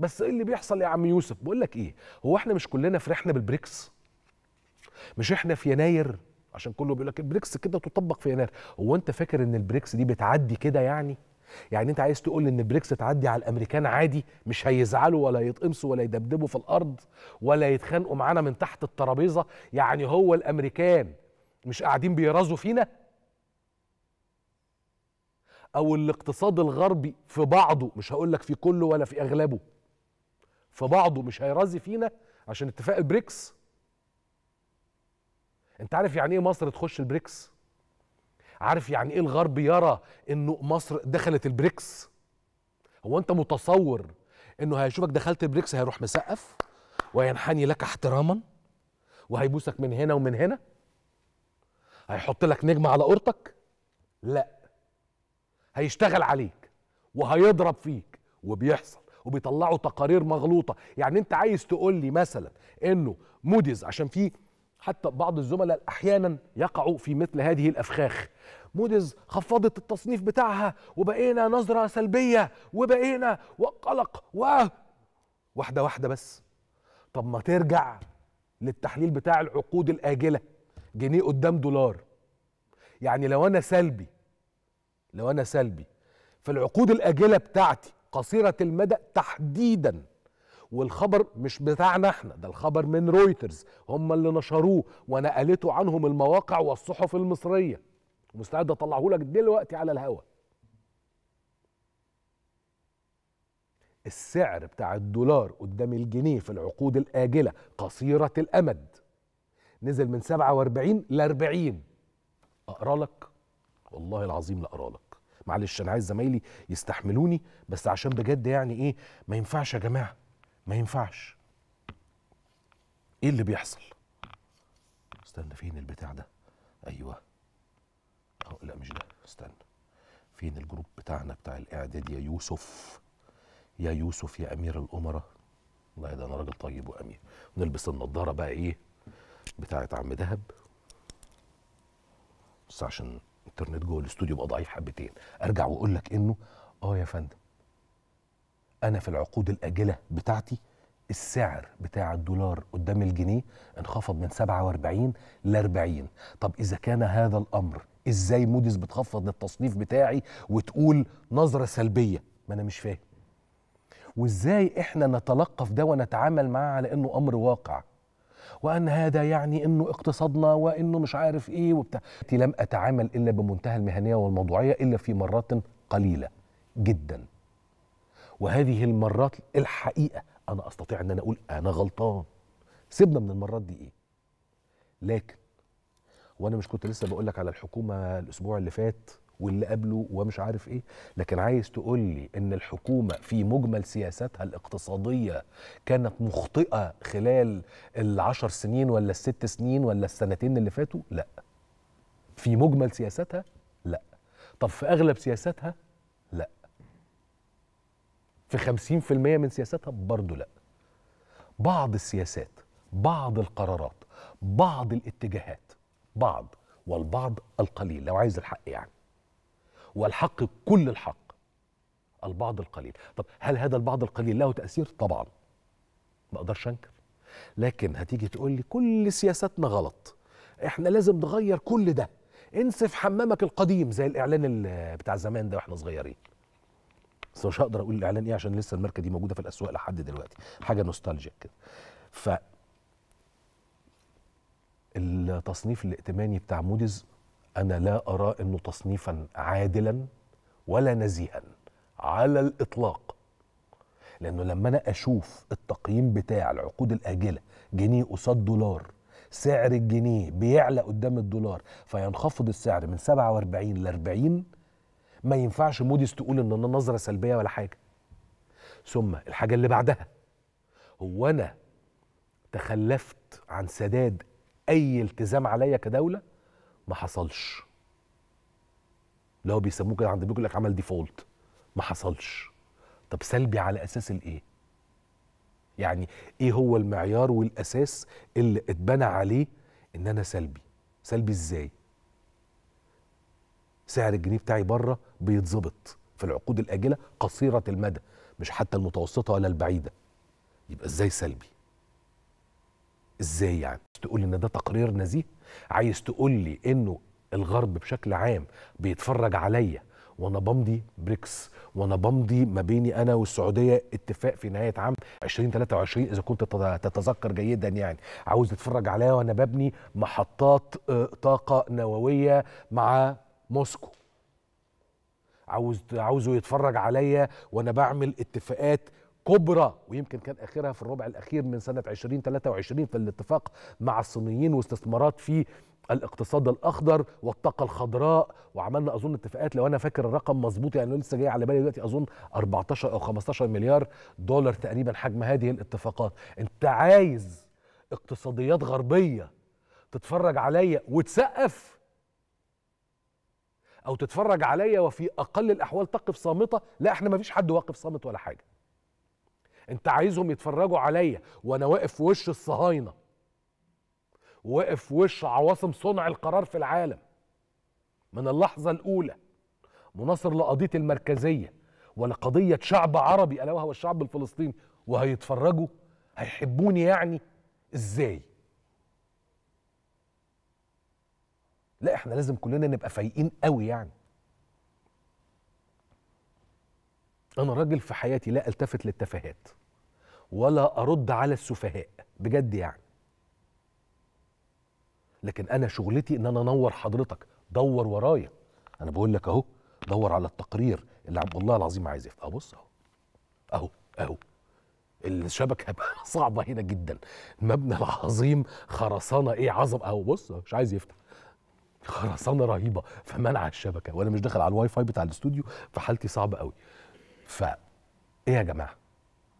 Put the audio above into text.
بس ايه اللي بيحصل يا عم يوسف بقول لك ايه هو احنا مش كلنا فرحنا بالبريكس مش احنا في يناير عشان كله بيقول لك البريكس كده تطبق في يناير هو انت فاكر ان البريكس دي بتعدي كده يعني يعني انت عايز تقول ان البريكس تعدي على الامريكان عادي مش هيزعلوا ولا يتقمصوا ولا يدبدبوا في الارض ولا يتخانقوا معانا من تحت الترابيزه يعني هو الامريكان مش قاعدين بيرازوا فينا او الاقتصاد الغربي في بعضه مش هقول لك في كله ولا في اغلبه في بعضه مش هيرازي فينا عشان اتفاق البريكس انت عارف يعني ايه مصر تخش البريكس عارف يعني ايه الغرب يرى انه مصر دخلت البريكس هو انت متصور انه هيشوفك دخلت البريكس هيروح مسقف وينحني لك احتراما وهيبوسك من هنا ومن هنا هيحط لك نجمة على قرطك لا هيشتغل عليك وهيضرب فيك وبيحصل وبيطلعوا تقارير مغلوطه يعني انت عايز تقول لي مثلا انه موديز عشان في حتى بعض الزملاء احيانا يقعوا في مثل هذه الافخاخ موديز خفضت التصنيف بتاعها وبقينا نظره سلبيه وبقينا وقلق و واحده واحده بس طب ما ترجع للتحليل بتاع العقود الاجله جنيه قدام دولار يعني لو انا سلبي لو انا سلبي فالعقود الاجله بتاعتي قصيرة المدى تحديدا والخبر مش بتاعنا احنا ده الخبر من رويترز هم اللي نشروه ونقلته عنهم المواقع والصحف المصرية مستعد اطلعه لك دلوقتي على الهواء السعر بتاع الدولار قدام الجنيه في العقود الآجلة قصيرة الأمد نزل من 47 ل 40 أقرأ لك والله العظيم لا أقرأ لك معلش انا عايز زمايلي يستحملوني بس عشان بجد يعني ايه ما ينفعش يا جماعه ما ينفعش ايه اللي بيحصل استنى فين البتاع ده ايوه أو لا مش ده استنى فين الجروب بتاعنا بتاع الاعداد يا يوسف يا يوسف يا امير الامراء والله ده انا راجل طيب وامير ونلبس النضاره بقى ايه بتاعه عم دهب بس عشان الانترنت جوه الاستوديو بقى ضعيف حبتين ارجع واقول لك انه اه يا فندم انا في العقود الاجله بتاعتي السعر بتاع الدولار قدام الجنيه انخفض من 47 ل 40 طب اذا كان هذا الامر ازاي موديز بتخفض للتصنيف بتاعي وتقول نظره سلبيه ما انا مش فاهم وازاي احنا نتلقف ده ونتعامل معاه على انه امر واقع وان هذا يعني انه اقتصادنا وانه مش عارف ايه وبتاع لم اتعامل الا بمنتهى المهنيه والموضوعيه الا في مرات قليله جدا وهذه المرات الحقيقه انا استطيع ان انا اقول انا غلطان سيبنا من المرات دي ايه لكن وانا مش كنت لسه بقول لك على الحكومه الاسبوع اللي فات واللي قبله ومش عارف ايه لكن عايز تقول لي ان الحكومه في مجمل سياساتها الاقتصاديه كانت مخطئه خلال العشر سنين ولا الست سنين ولا السنتين اللي فاتوا لا في مجمل سياساتها لا طب في اغلب سياساتها لا في 50% من سياساتها برضه لا بعض السياسات بعض القرارات بعض الاتجاهات بعض والبعض القليل لو عايز الحق يعني والحق كل الحق البعض القليل طب هل هذا البعض القليل له تأثير؟ طبعا ما أقدرش أنكر لكن هتيجي تقول لي كل سياساتنا غلط احنا لازم نغير كل ده انسف حمامك القديم زي الاعلان بتاع زمان ده واحنا صغيرين بس مش هقدر اقول الاعلان ايه عشان لسه الماركه دي موجوده في الاسواق لحد دلوقتي حاجه نوستالجيا كده ف التصنيف الائتماني بتاع موديز انا لا ارى انه تصنيفا عادلا ولا نزيها على الاطلاق لانه لما انا اشوف التقييم بتاع العقود الاجله جنيه قصاد دولار سعر الجنيه بيعلى قدام الدولار فينخفض السعر من 47 ل 40 ما ينفعش موديس تقول ان انا نظره سلبيه ولا حاجه ثم الحاجه اللي بعدها هو انا تخلفت عن سداد اي التزام عليا كدوله ما حصلش لو بيسموه كده عند بيقول لك عمل ديفولت ما حصلش طب سلبي على اساس الايه يعني ايه هو المعيار والاساس اللي اتبنى عليه ان انا سلبي سلبي ازاي سعر الجنيه بتاعي بره بيتظبط في العقود الاجله قصيره المدى مش حتى المتوسطه ولا البعيده يبقى ازاي سلبي ازاي يعني تقول ان ده تقرير نزيه عايز تقول لي انه الغرب بشكل عام بيتفرج عليا وانا بمضي بريكس وانا بمضي ما بيني انا والسعوديه اتفاق في نهايه عام 2023 اذا كنت تتذكر جيدا يعني عاوز تتفرج عليا وانا ببني محطات آه، طاقه نوويه مع موسكو عاوز عاوزه يتفرج عليا وانا بعمل اتفاقات كبرى ويمكن كان اخرها في الربع الاخير من سنه 2023 في الاتفاق مع الصينيين واستثمارات في الاقتصاد الاخضر والطاقه الخضراء وعملنا اظن اتفاقات لو انا فاكر الرقم مظبوط يعني لسه جاي على بالي دلوقتي اظن 14 او 15 مليار دولار تقريبا حجم هذه الاتفاقات انت عايز اقتصاديات غربيه تتفرج عليا وتسقف او تتفرج عليا وفي اقل الاحوال تقف صامته لا احنا ما فيش حد واقف صامت ولا حاجه انت عايزهم يتفرجوا عليا وانا واقف في وش الصهاينه واقف في وش عواصم صنع القرار في العالم من اللحظه الاولى مناصر لقضيه المركزيه ولقضيه شعب عربي الا وهو الشعب الفلسطيني وهيتفرجوا هيحبوني يعني ازاي لا احنا لازم كلنا نبقى فايقين قوي يعني انا راجل في حياتي لا التفت للتفاهات ولا ارد على السفهاء بجد يعني لكن انا شغلتي ان انا انور حضرتك دور ورايا انا بقول لك اهو دور على التقرير اللي عبد الله العظيم عايزه بص اهو اهو اهو الشبكه صعبه هنا جدا المبنى العظيم خرسانه ايه عظم اهو بص مش عايز يفتح خرسانه رهيبه فمنع الشبكه وانا مش داخل على الواي فاي بتاع الاستوديو فحالتي صعبه قوي فايه يا جماعه